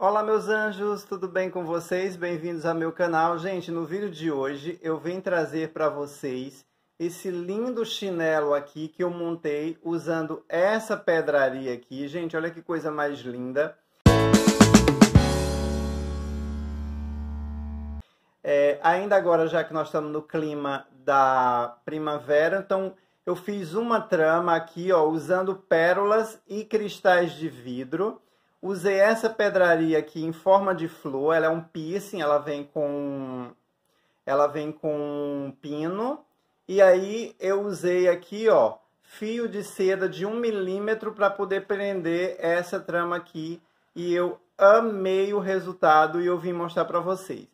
Olá meus anjos, tudo bem com vocês? Bem-vindos ao meu canal. Gente, no vídeo de hoje eu vim trazer para vocês esse lindo chinelo aqui que eu montei usando essa pedraria aqui. Gente, olha que coisa mais linda. É, ainda agora, já que nós estamos no clima da primavera, então eu fiz uma trama aqui ó, usando pérolas e cristais de vidro. Usei essa pedraria aqui em forma de flor, ela é um piercing, ela vem com ela vem com um pino. E aí eu usei aqui, ó, fio de seda de um milímetro para poder prender essa trama aqui. E eu amei o resultado e eu vim mostrar para vocês.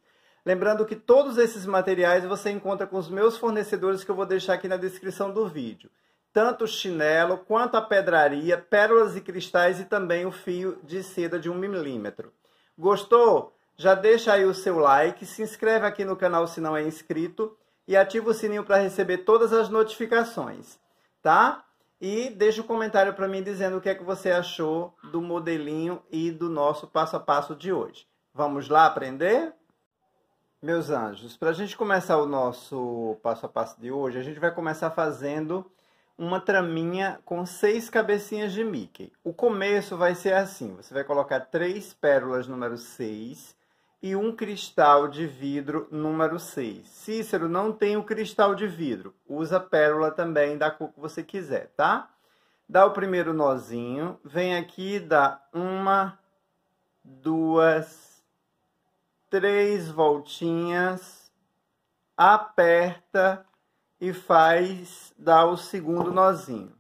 Lembrando que todos esses materiais você encontra com os meus fornecedores que eu vou deixar aqui na descrição do vídeo tanto o chinelo quanto a pedraria, pérolas e cristais e também o fio de seda de 1 milímetro. Gostou? Já deixa aí o seu like, se inscreve aqui no canal se não é inscrito e ativa o sininho para receber todas as notificações, tá? E deixa um comentário para mim dizendo o que é que você achou do modelinho e do nosso passo a passo de hoje. Vamos lá aprender? Meus anjos, para a gente começar o nosso passo a passo de hoje, a gente vai começar fazendo uma traminha com seis cabecinhas de Mickey. O começo vai ser assim: você vai colocar três pérolas número 6 e um cristal de vidro número 6. Cícero não tem o cristal de vidro, usa pérola também da cor que você quiser, tá? Dá o primeiro nozinho, vem aqui, dá uma, duas, três voltinhas, aperta e faz dar o segundo nozinho.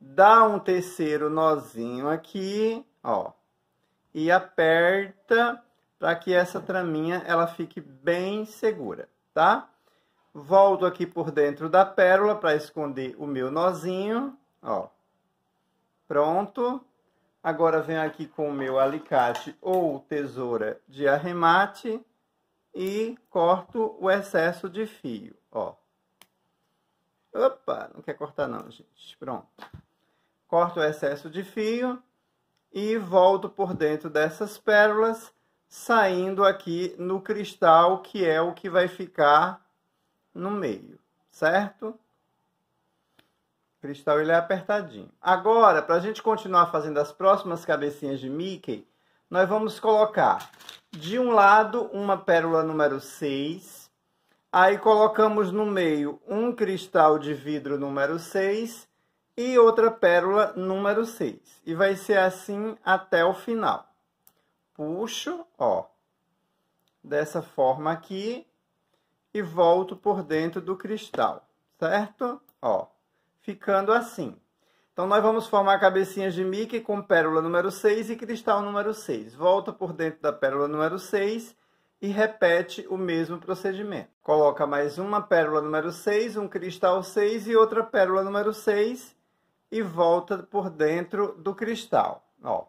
Dá um terceiro nozinho aqui, ó, e aperta para que essa traminha ela fique bem segura, tá? Volto aqui por dentro da pérola para esconder o meu nozinho, ó. Pronto. Agora venho aqui com o meu alicate ou tesoura de arremate e corto o excesso de fio, ó. Opa, não quer cortar não, gente. Pronto. Corto o excesso de fio e volto por dentro dessas pérolas, saindo aqui no cristal, que é o que vai ficar no meio, certo? O cristal ele é apertadinho. Agora, para a gente continuar fazendo as próximas cabecinhas de Mickey, nós vamos colocar de um lado uma pérola número 6, Aí colocamos no meio um cristal de vidro número 6 e outra pérola número 6. E vai ser assim até o final. Puxo, ó, dessa forma aqui e volto por dentro do cristal, certo? Ó, ficando assim. Então, nós vamos formar cabecinhas de Mickey com pérola número 6 e cristal número 6. Volta por dentro da pérola número 6 e repete o mesmo procedimento. Coloca mais uma pérola número 6, um cristal 6 e outra pérola número 6 e volta por dentro do cristal. Ó.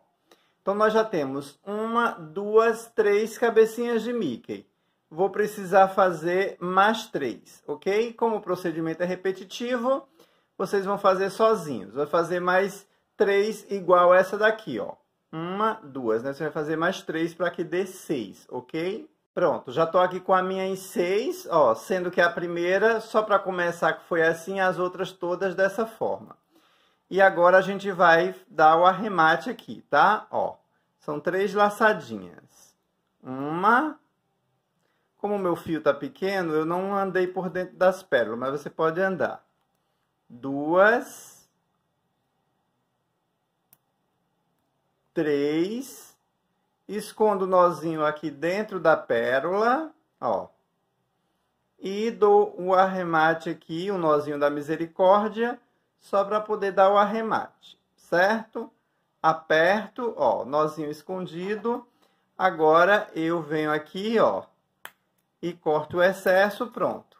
Então, nós já temos uma, duas, três cabecinhas de Mickey. Vou precisar fazer mais três, ok? Como o procedimento é repetitivo, vocês vão fazer sozinhos. Vai fazer mais três igual essa daqui, ó. Uma, duas, né? Você vai fazer mais três para que dê seis, ok? Pronto, já tô aqui com a minha em seis, ó, sendo que a primeira, só para começar, que foi assim, as outras todas dessa forma. E agora a gente vai dar o arremate aqui, tá? Ó, são três laçadinhas. Uma. Como o meu fio tá pequeno, eu não andei por dentro das pérolas, mas você pode andar. Duas. Três escondo o nozinho aqui dentro da pérola, ó. E dou o arremate aqui, o um nozinho da misericórdia, só para poder dar o arremate, certo? Aperto, ó, nozinho escondido. Agora eu venho aqui, ó, e corto o excesso, pronto.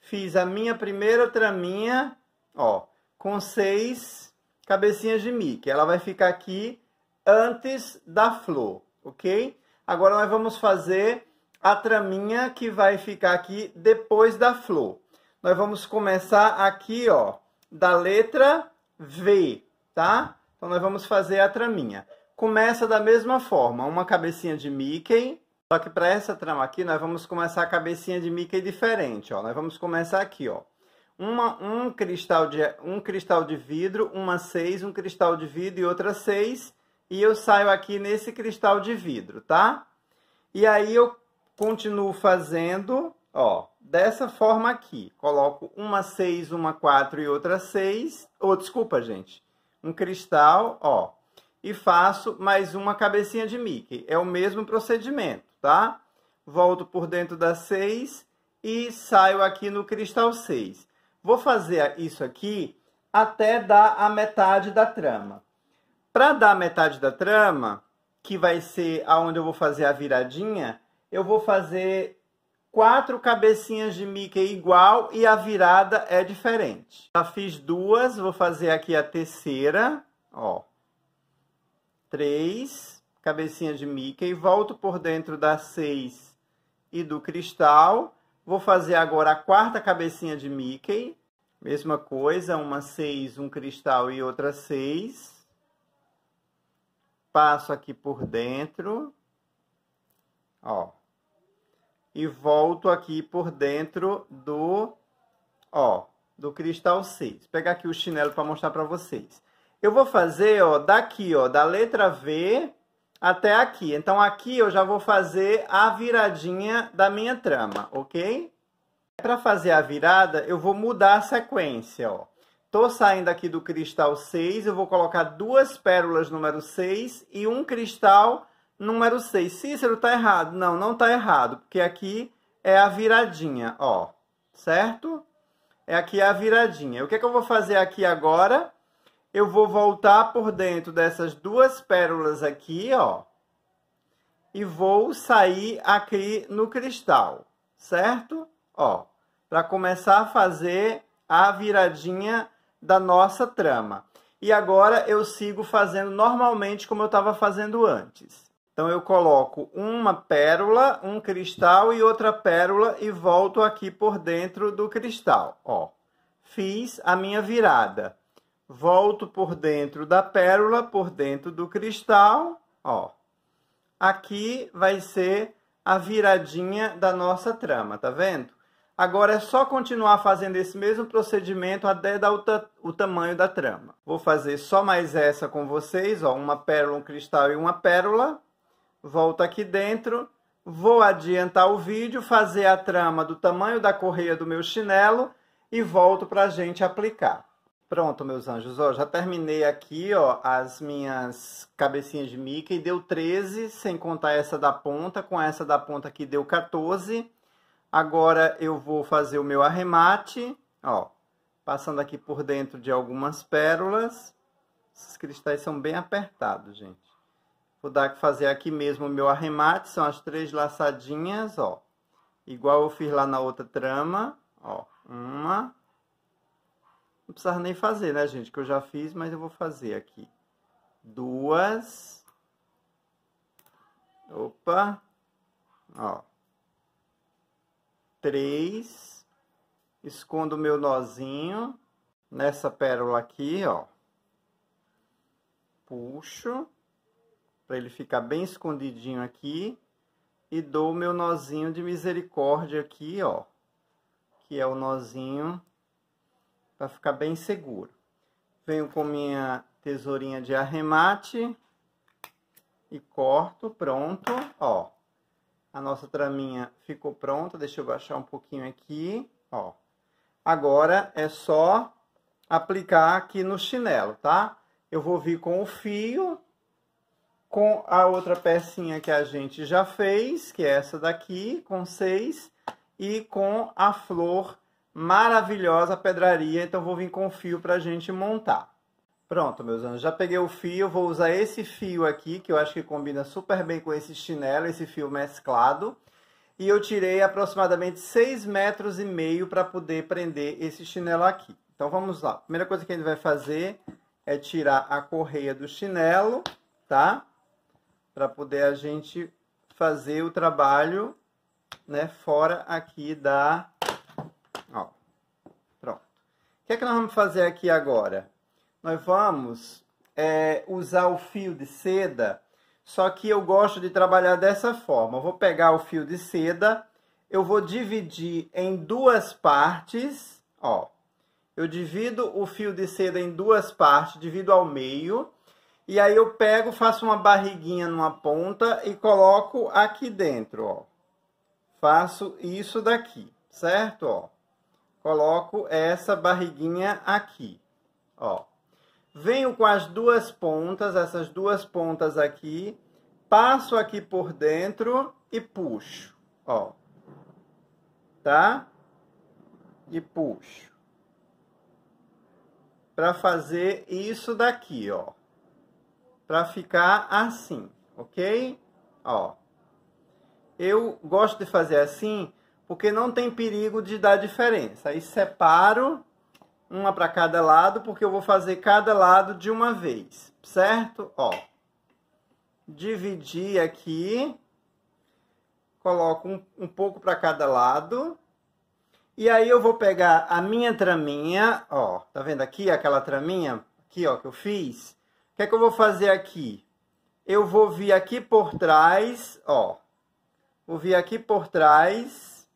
Fiz a minha primeira traminha, ó, com seis cabecinhas de mic. Ela vai ficar aqui antes da flor ok? Agora nós vamos fazer a traminha que vai ficar aqui depois da flor. Nós vamos começar aqui, ó, da letra V, tá? Então nós vamos fazer a traminha. Começa da mesma forma, uma cabecinha de Mickey, só que para essa trama aqui nós vamos começar a cabecinha de Mickey diferente, ó. Nós vamos começar aqui, ó. Uma, um, cristal de, um cristal de vidro, uma seis, um cristal de vidro e outra seis e eu saio aqui nesse cristal de vidro, tá? E aí eu continuo fazendo, ó, dessa forma aqui. Coloco uma 6, uma 4 e outra 6. Ou, oh, desculpa, gente. Um cristal, ó. E faço mais uma cabecinha de Mickey. É o mesmo procedimento, tá? Volto por dentro da 6 e saio aqui no cristal 6. Vou fazer isso aqui até dar a metade da trama. Para dar metade da trama, que vai ser aonde eu vou fazer a viradinha, eu vou fazer quatro cabecinhas de Mickey igual e a virada é diferente. Já fiz duas, vou fazer aqui a terceira, ó. Três cabecinhas de Mickey, volto por dentro das seis e do cristal. Vou fazer agora a quarta cabecinha de Mickey. Mesma coisa, uma seis, um cristal e outra seis passo aqui por dentro, ó, e volto aqui por dentro do, ó, do cristal 6. Vou pegar aqui o chinelo para mostrar para vocês. Eu vou fazer, ó, daqui, ó, da letra V até aqui. Então, aqui eu já vou fazer a viradinha da minha trama, ok? Para fazer a virada, eu vou mudar a sequência, ó. Tô saindo aqui do cristal 6, eu vou colocar duas pérolas número 6 e um cristal número 6. Cícero, tá errado. Não, não tá errado, porque aqui é a viradinha, ó, certo? É aqui a viradinha. O que, é que eu vou fazer aqui agora? Eu vou voltar por dentro dessas duas pérolas aqui, ó, e vou sair aqui no cristal, certo? Ó, para começar a fazer a viradinha da nossa trama. E agora eu sigo fazendo normalmente como eu estava fazendo antes. Então eu coloco uma pérola, um cristal e outra pérola e volto aqui por dentro do cristal. Ó, fiz a minha virada. Volto por dentro da pérola, por dentro do cristal, ó. Aqui vai ser a viradinha da nossa trama, tá vendo? Agora é só continuar fazendo esse mesmo procedimento até dar o, ta o, tamanho da trama. Vou fazer só mais essa com vocês, ó, uma pérola, um cristal e uma pérola. Volto aqui dentro, vou adiantar o vídeo, fazer a trama do tamanho da correia do meu chinelo e volto para a gente aplicar. Pronto, meus anjos, ó, já terminei aqui ó, as minhas cabecinhas de Mickey, deu 13, sem contar essa da ponta, com essa da ponta aqui deu 14. Agora eu vou fazer o meu arremate, ó, passando aqui por dentro de algumas pérolas. Esses cristais são bem apertados, gente. Vou dar, que fazer aqui mesmo o meu arremate, são as três laçadinhas, ó. Igual eu fiz lá na outra trama, ó, uma. Não precisava nem fazer, né, gente, que eu já fiz, mas eu vou fazer aqui. Duas. Opa. Ó três, escondo meu nozinho nessa pérola aqui, ó. Puxo, para ele ficar bem escondidinho aqui, e dou o meu nozinho de misericórdia aqui, ó, que é o nozinho para ficar bem seguro. Venho com minha tesourinha de arremate e corto, pronto, ó. A nossa traminha ficou pronta, deixa eu baixar um pouquinho aqui, ó. Agora é só aplicar aqui no chinelo, tá? Eu vou vir com o fio, com a outra pecinha que a gente já fez, que é essa daqui, com seis, e com a flor maravilhosa pedraria. Então, vou vir com o fio pra gente montar. Pronto, meus anjos, já peguei o fio, vou usar esse fio aqui, que eu acho que combina super bem com esse chinelo, esse fio mesclado. E eu tirei aproximadamente 6 metros e meio para poder prender esse chinelo aqui. Então vamos lá, a primeira coisa que a gente vai fazer é tirar a correia do chinelo, tá? Para poder a gente fazer o trabalho, né, fora aqui da... Ó, pronto. O que é que nós vamos fazer aqui agora? nós vamos é, usar o fio de seda, só que eu gosto de trabalhar dessa forma. Eu vou pegar o fio de seda, eu vou dividir em duas partes, ó. Eu divido o fio de seda em duas partes, divido ao meio, e aí eu pego, faço uma barriguinha numa ponta e coloco aqui dentro, ó. Faço isso daqui, certo? Ó. Coloco essa barriguinha aqui, ó venho com as duas pontas, essas duas pontas aqui, passo aqui por dentro e puxo, ó. Tá? E puxo. Para fazer isso daqui, ó. Para ficar assim, ok? Ó. Eu gosto de fazer assim porque não tem perigo de dar diferença. Aí separo uma para cada lado, porque eu vou fazer cada lado de uma vez, certo? Ó, dividir aqui, coloco um, um pouco para cada lado, e aí eu vou pegar a minha traminha, ó, tá vendo aqui aquela traminha? Aqui, ó, que eu fiz. O que é que eu vou fazer aqui? Eu vou vir aqui por trás, ó. Vou vir aqui por trás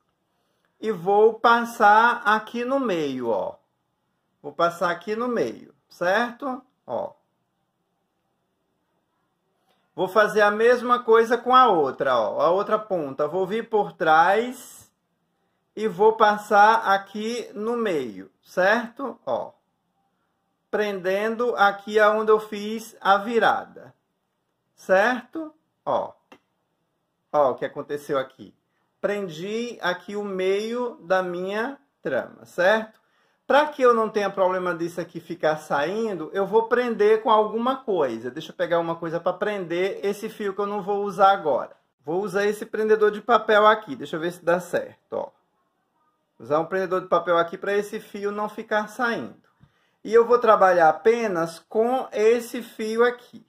e vou passar aqui no meio, ó. Vou passar aqui no meio, certo? Ó. Vou fazer a mesma coisa com a outra, ó, a outra ponta. Vou vir por trás e vou passar aqui no meio, certo? Ó. Prendendo aqui aonde eu fiz a virada. Certo? Ó. Ó o que aconteceu aqui. Prendi aqui o meio da minha trama, certo? Para que eu não tenha problema disso aqui ficar saindo, eu vou prender com alguma coisa. Deixa eu pegar uma coisa para prender esse fio que eu não vou usar agora. Vou usar esse prendedor de papel aqui. Deixa eu ver se dá certo. Ó. Usar um prendedor de papel aqui para esse fio não ficar saindo. E eu vou trabalhar apenas com esse fio aqui.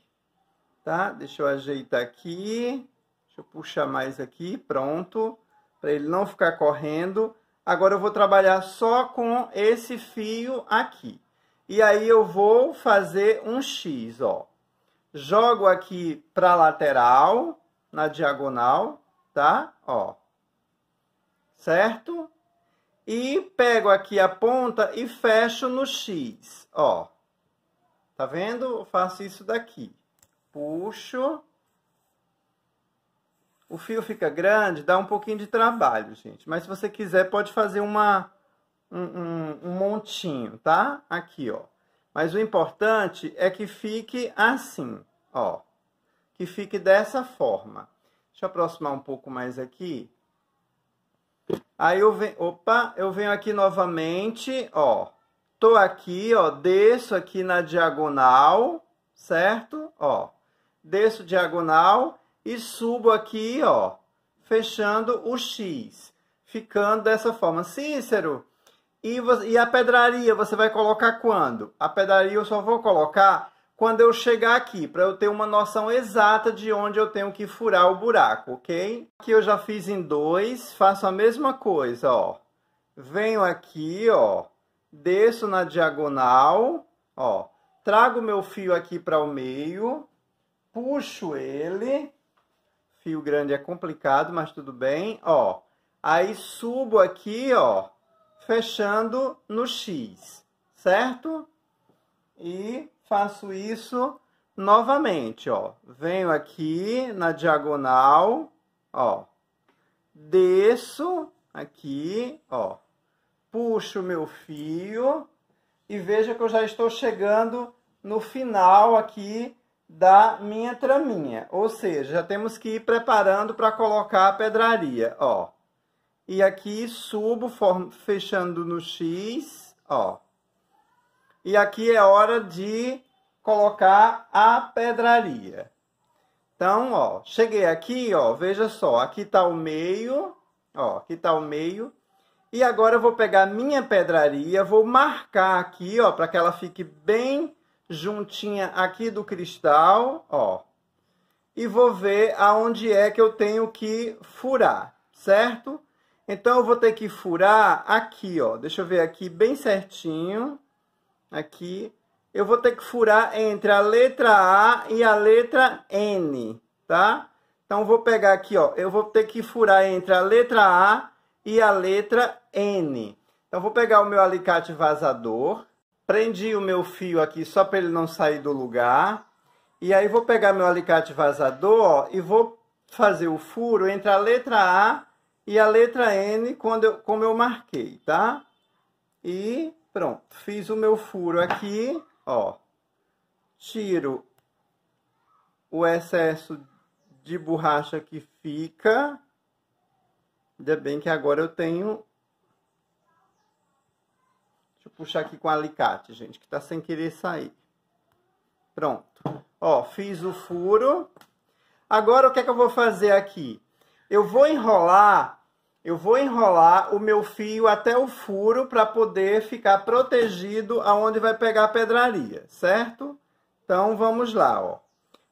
Tá? Deixa eu ajeitar aqui. Deixa eu puxar mais aqui. Pronto. Para ele não ficar correndo. Agora eu vou trabalhar só com esse fio aqui. E aí eu vou fazer um X, ó. Jogo aqui para lateral, na diagonal, tá? Ó. Certo? E pego aqui a ponta e fecho no X, ó. Tá vendo? Eu faço isso daqui. Puxo o fio fica grande, dá um pouquinho de trabalho, gente. Mas se você quiser, pode fazer uma, um, um, um montinho, tá? Aqui, ó. Mas o importante é que fique assim, ó. Que fique dessa forma. Deixa eu aproximar um pouco mais aqui. Aí eu venho, opa, eu venho aqui novamente, ó. Tô aqui, ó, desço aqui na diagonal, certo? Ó, desço diagonal e subo aqui, ó, fechando o X, ficando dessa forma. Cícero, e, e a pedraria você vai colocar quando? A pedraria eu só vou colocar quando eu chegar aqui, para eu ter uma noção exata de onde eu tenho que furar o buraco, ok? Aqui eu já fiz em dois, faço a mesma coisa, ó. Venho aqui, ó, desço na diagonal, ó, trago meu fio aqui para o meio, puxo ele, Fio grande é complicado, mas tudo bem, ó. Aí subo aqui, ó, fechando no X, certo? E faço isso novamente, ó. Venho aqui na diagonal, ó. Desço aqui, ó. Puxo meu fio e veja que eu já estou chegando no final aqui da minha traminha. Ou seja, já temos que ir preparando para colocar a pedraria, ó. E aqui subo, fechando no X, ó. E aqui é hora de colocar a pedraria. Então, ó, cheguei aqui, ó, veja só, aqui tá o meio, ó, aqui tá o meio. E agora eu vou pegar minha pedraria, vou marcar aqui, ó, para que ela fique bem juntinha aqui do cristal, ó. E vou ver aonde é que eu tenho que furar, certo? Então, eu vou ter que furar aqui, ó. Deixa eu ver aqui bem certinho. Aqui. Eu vou ter que furar entre a letra A e a letra N, tá? Então, vou pegar aqui, ó. Eu vou ter que furar entre a letra A e a letra N. Então, vou pegar o meu alicate vazador, Prendi o meu fio aqui só para ele não sair do lugar. E aí vou pegar meu alicate vazador ó, e vou fazer o furo entre a letra A e a letra N quando eu, como eu marquei, tá? E pronto, fiz o meu furo aqui, ó. Tiro o excesso de borracha que fica. Ainda bem que agora eu tenho puxar aqui com alicate, gente, que tá sem querer sair. Pronto. Ó, fiz o furo. Agora, o que é que eu vou fazer aqui? Eu vou enrolar, eu vou enrolar o meu fio até o furo para poder ficar protegido aonde vai pegar a pedraria, certo? Então, vamos lá, ó.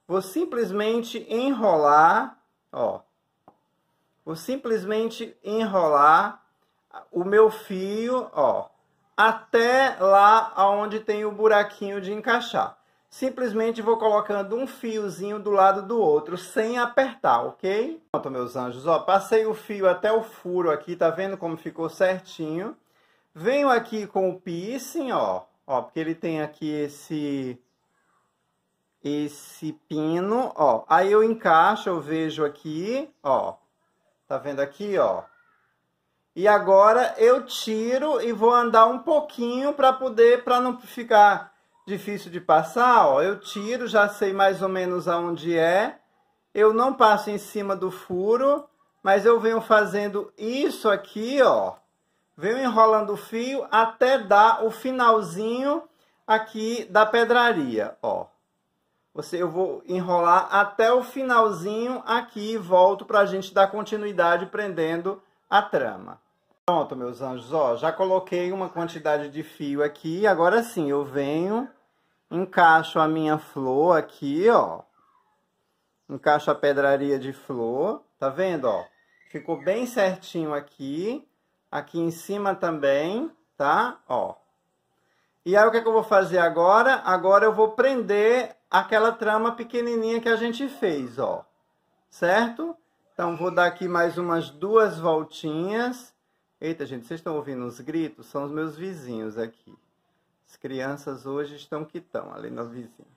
Vou simplesmente enrolar, ó. Vou simplesmente enrolar o meu fio, ó até lá aonde tem o buraquinho de encaixar. Simplesmente vou colocando um fiozinho do lado do outro, sem apertar, ok? Pronto, meus anjos, ó, passei o fio até o furo aqui, tá vendo como ficou certinho? Venho aqui com o piercing, ó, ó, porque ele tem aqui esse esse pino, ó. Aí eu encaixo, eu vejo aqui, ó. Tá vendo aqui, ó? E agora eu tiro e vou andar um pouquinho para poder, para não ficar difícil de passar, ó. Eu tiro, já sei mais ou menos aonde é. Eu não passo em cima do furo, mas eu venho fazendo isso aqui, ó. Venho enrolando o fio até dar o finalzinho aqui da pedraria, ó. Você, eu vou enrolar até o finalzinho aqui e volto para a gente dar continuidade prendendo a trama. Pronto, meus anjos, ó, já coloquei uma quantidade de fio aqui, agora sim, eu venho, encaixo a minha flor aqui, ó, encaixo a pedraria de flor, tá vendo, ó? Ficou bem certinho aqui, aqui em cima também, tá? Ó. E aí, o que, é que eu vou fazer agora? Agora eu vou prender aquela trama pequenininha que a gente fez, ó. Certo? Então, vou dar aqui mais umas duas voltinhas Eita, gente, vocês estão ouvindo os gritos? São os meus vizinhos aqui. As crianças hoje estão que estão ali na vizinha.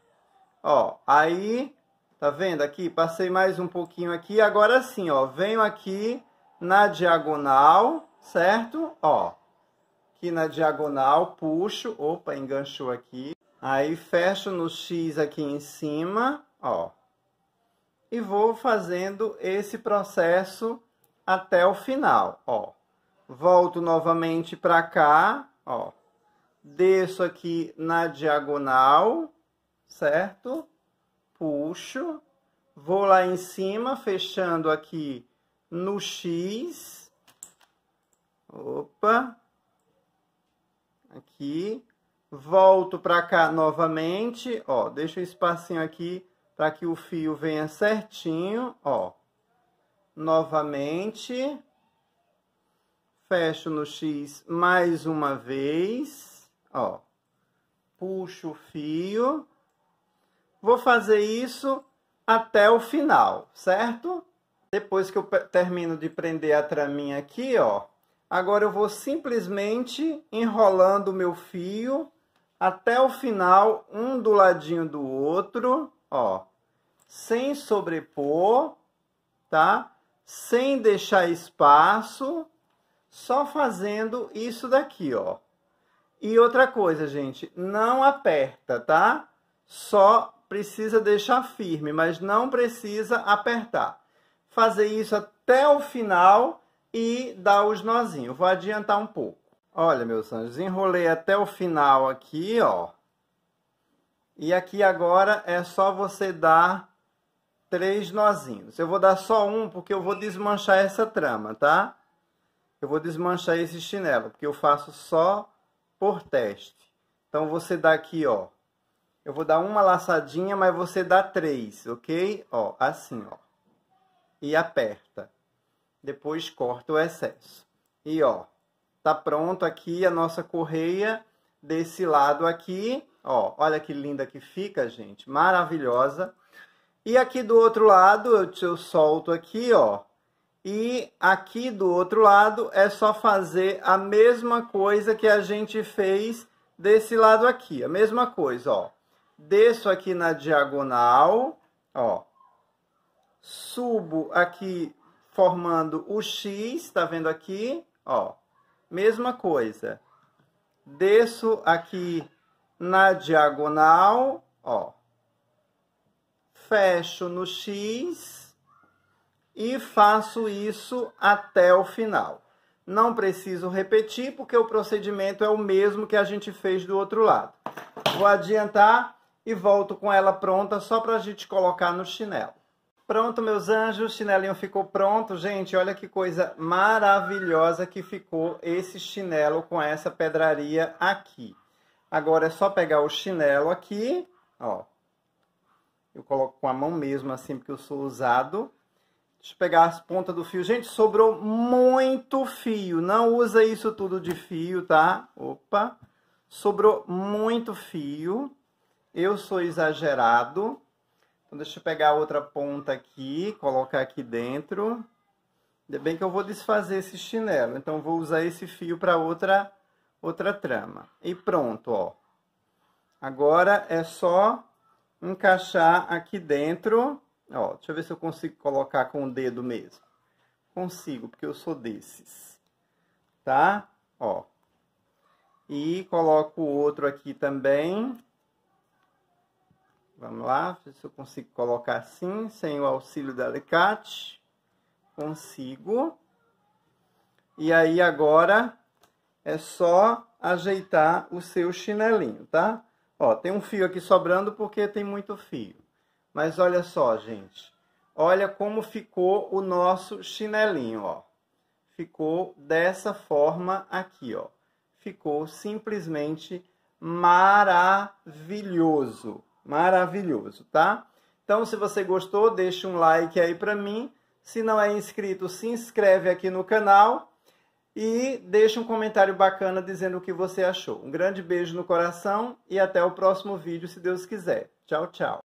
Ó, aí, tá vendo aqui? Passei mais um pouquinho aqui. Agora sim, ó, venho aqui na diagonal, certo? Ó, aqui na diagonal, puxo, opa, enganchou aqui. Aí fecho no X aqui em cima, ó. E vou fazendo esse processo até o final, ó volto novamente para cá, ó, desço aqui na diagonal, certo? Puxo, vou lá em cima, fechando aqui no X, opa, aqui, volto para cá novamente, ó, deixo um espacinho aqui para que o fio venha certinho, ó, novamente, fecho no X mais uma vez, ó, puxo o fio, vou fazer isso até o final, certo? Depois que eu termino de prender a traminha aqui, ó, agora eu vou simplesmente enrolando o meu fio até o final, um do ladinho do outro, ó, sem sobrepor, tá? Sem deixar espaço, só fazendo isso daqui, ó. E outra coisa, gente, não aperta, tá? Só precisa deixar firme, mas não precisa apertar. Fazer isso até o final e dar os nozinhos. Vou adiantar um pouco. Olha, meus anjos, enrolei até o final aqui, ó. E aqui agora é só você dar três nozinhos. Eu vou dar só um porque eu vou desmanchar essa trama, tá? eu vou desmanchar esse chinelo, porque eu faço só por teste. Então, você dá aqui, ó. Eu vou dar uma laçadinha, mas você dá três, ok? Ó, assim, ó. E aperta. Depois corta o excesso. E, ó, tá pronto aqui a nossa correia desse lado aqui. Ó, olha que linda que fica, gente. Maravilhosa. E aqui do outro lado, eu, eu solto aqui, ó. E aqui do outro lado é só fazer a mesma coisa que a gente fez desse lado aqui. A mesma coisa, ó. Desço aqui na diagonal, ó. Subo aqui formando o X, tá vendo aqui? Ó. Mesma coisa. Desço aqui na diagonal, ó. Fecho no X e faço isso até o final. Não preciso repetir, porque o procedimento é o mesmo que a gente fez do outro lado. Vou adiantar e volto com ela pronta só para a gente colocar no chinelo. Pronto, meus anjos, o chinelinho ficou pronto. Gente, olha que coisa maravilhosa que ficou esse chinelo com essa pedraria aqui. Agora é só pegar o chinelo aqui, ó. Eu coloco com a mão mesmo assim, porque eu sou usado Deixa eu pegar as pontas do fio. Gente, sobrou muito fio. Não usa isso tudo de fio, tá? Opa! Sobrou muito fio. Eu sou exagerado. Então, deixa eu pegar a outra ponta aqui, colocar aqui dentro. Ainda bem que eu vou desfazer esse chinelo. Então, vou usar esse fio para outra, outra trama. E pronto, ó. Agora é só encaixar aqui dentro Ó, deixa eu ver se eu consigo colocar com o dedo mesmo. Consigo, porque eu sou desses. Tá? Ó. E coloco o outro aqui também. Vamos lá, ver se eu consigo colocar assim, sem o auxílio da alicate. Consigo. E aí agora é só ajeitar o seu chinelinho, tá? Ó, tem um fio aqui sobrando porque tem muito fio. Mas olha só, gente. Olha como ficou o nosso chinelinho, ó. Ficou dessa forma aqui, ó. Ficou simplesmente maravilhoso. Maravilhoso, tá? Então, se você gostou, deixa um like aí para mim. Se não é inscrito, se inscreve aqui no canal e deixa um comentário bacana dizendo o que você achou. Um grande beijo no coração e até o próximo vídeo, se Deus quiser. Tchau, tchau.